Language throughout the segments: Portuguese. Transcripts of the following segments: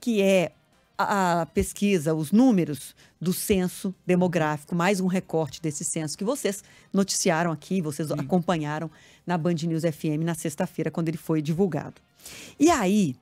que é a, pesquisa, os números do censo demográfico, mais um recorte desse censo que vocês noticiaram aqui, vocês Sim. acompanharam na Band News FM na sexta-feira, quando ele foi divulgado. E aí,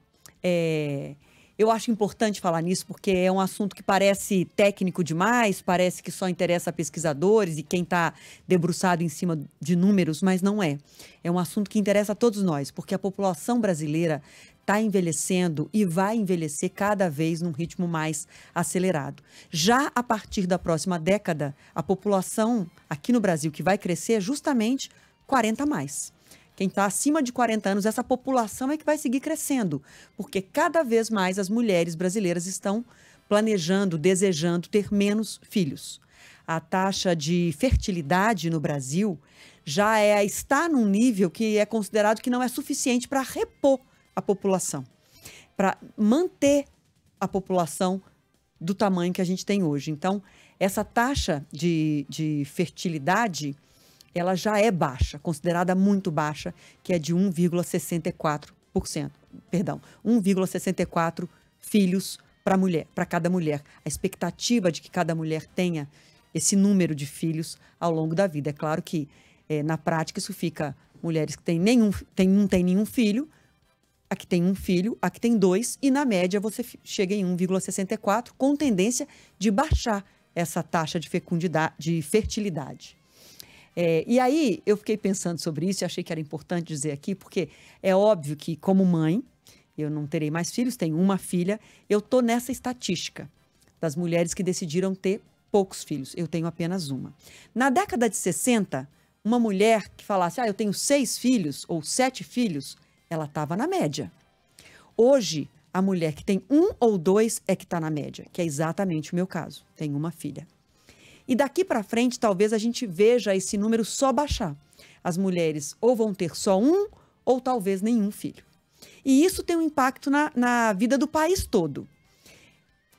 é, eu acho importante falar nisso porque é um assunto que parece técnico demais, parece que só interessa a pesquisadores e quem está debruçado em cima de números, mas não é. É um assunto que interessa a todos nós, porque a população brasileira está envelhecendo e vai envelhecer cada vez num ritmo mais acelerado. Já a partir da próxima década, a população aqui no Brasil que vai crescer é justamente 40 a mais. Quem está acima de 40 anos, essa população é que vai seguir crescendo, porque cada vez mais as mulheres brasileiras estão planejando, desejando ter menos filhos. A taxa de fertilidade no Brasil já é, está num nível que é considerado que não é suficiente para repor a população, para manter a população do tamanho que a gente tem hoje. Então, essa taxa de, de fertilidade, ela já é baixa, considerada muito baixa, que é de 1,64%. Perdão, 1,64 filhos para mulher, para cada mulher. A expectativa de que cada mulher tenha esse número de filhos ao longo da vida. É claro que é, na prática isso fica mulheres que têm nenhum, tem, não têm nenhum filho, a que tem um filho, a que tem dois, e na média você chega em 1,64, com tendência de baixar essa taxa de fecundidade, de fertilidade. É, e aí eu fiquei pensando sobre isso e achei que era importante dizer aqui, porque é óbvio que, como mãe, eu não terei mais filhos, tenho uma filha, eu tô nessa estatística das mulheres que decidiram ter poucos filhos. Eu tenho apenas uma. Na década de 60, uma mulher que falasse, ah, eu tenho seis filhos ou sete filhos, ela estava na média. Hoje, a mulher que tem um ou dois é que está na média, que é exatamente o meu caso. Tenho uma filha. E daqui para frente, talvez a gente veja esse número só baixar. As mulheres ou vão ter só um ou talvez nenhum filho. E isso tem um impacto na, na vida do país todo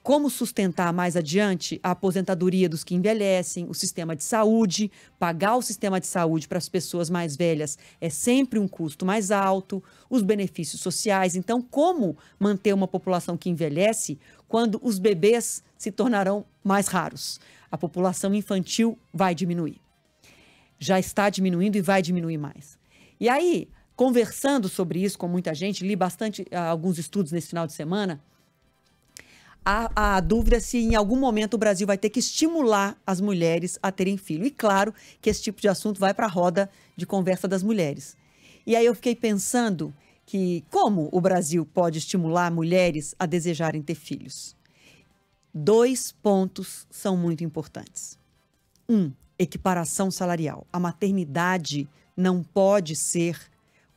como sustentar mais adiante a aposentadoria dos que envelhecem, o sistema de saúde, pagar o sistema de saúde para as pessoas mais velhas é sempre um custo mais alto, os benefícios sociais. Então, como manter uma população que envelhece quando os bebês se tornarão mais raros? A população infantil vai diminuir. Já está diminuindo e vai diminuir mais. E aí, conversando sobre isso com muita gente, li bastante ah, alguns estudos nesse final de semana a, a dúvida se em algum momento o Brasil vai ter que estimular as mulheres a terem filho. E claro que esse tipo de assunto vai para a roda de conversa das mulheres. E aí eu fiquei pensando que como o Brasil pode estimular mulheres a desejarem ter filhos? Dois pontos são muito importantes. Um, equiparação salarial. A maternidade não pode ser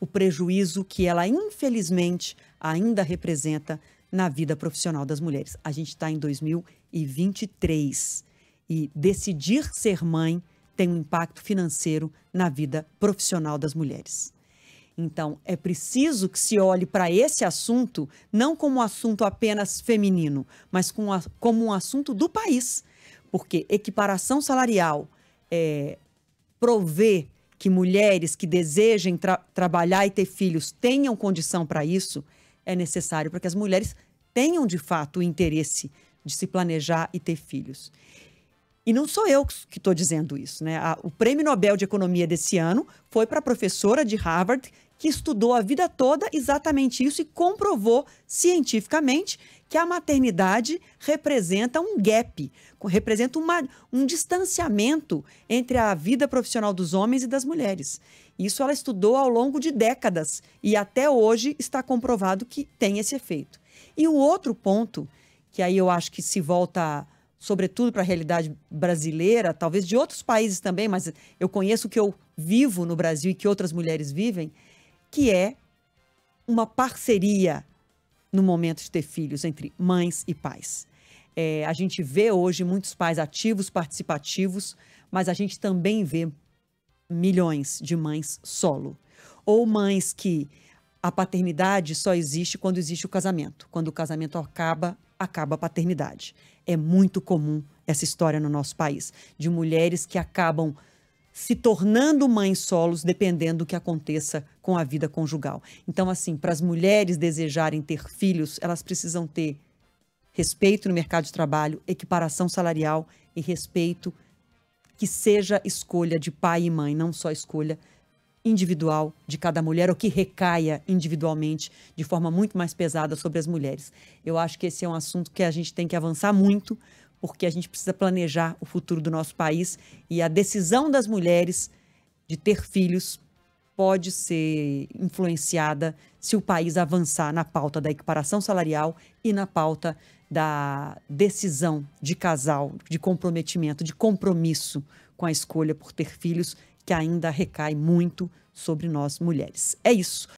o prejuízo que ela, infelizmente, ainda representa na vida profissional das mulheres. A gente está em 2023 e decidir ser mãe tem um impacto financeiro na vida profissional das mulheres. Então, é preciso que se olhe para esse assunto não como um assunto apenas feminino, mas como um assunto do país. Porque equiparação salarial, é, prover que mulheres que desejem tra trabalhar e ter filhos tenham condição para isso, é necessário para que as mulheres tenham de fato o interesse de se planejar e ter filhos. E não sou eu que estou dizendo isso, né? o prêmio Nobel de Economia desse ano foi para a professora de Harvard que estudou a vida toda exatamente isso e comprovou cientificamente que a maternidade representa um gap, representa uma, um distanciamento entre a vida profissional dos homens e das mulheres. Isso ela estudou ao longo de décadas e até hoje está comprovado que tem esse efeito. E o outro ponto, que aí eu acho que se volta sobretudo para a realidade brasileira, talvez de outros países também, mas eu conheço o que eu vivo no Brasil e que outras mulheres vivem, que é uma parceria no momento de ter filhos entre mães e pais. É, a gente vê hoje muitos pais ativos, participativos, mas a gente também vê milhões de mães solo. Ou mães que a paternidade só existe quando existe o casamento. Quando o casamento acaba, acaba a paternidade. É muito comum essa história no nosso país, de mulheres que acabam se tornando mães solos, dependendo do que aconteça com a vida conjugal. Então, assim, para as mulheres desejarem ter filhos, elas precisam ter respeito no mercado de trabalho, equiparação salarial e respeito que seja escolha de pai e mãe, não só escolha individual de cada mulher ou que recaia individualmente de forma muito mais pesada sobre as mulheres. Eu acho que esse é um assunto que a gente tem que avançar muito, porque a gente precisa planejar o futuro do nosso país e a decisão das mulheres de ter filhos pode ser influenciada se o país avançar na pauta da equiparação salarial e na pauta da decisão de casal, de comprometimento, de compromisso com a escolha por ter filhos, que ainda recai muito sobre nós mulheres. É isso.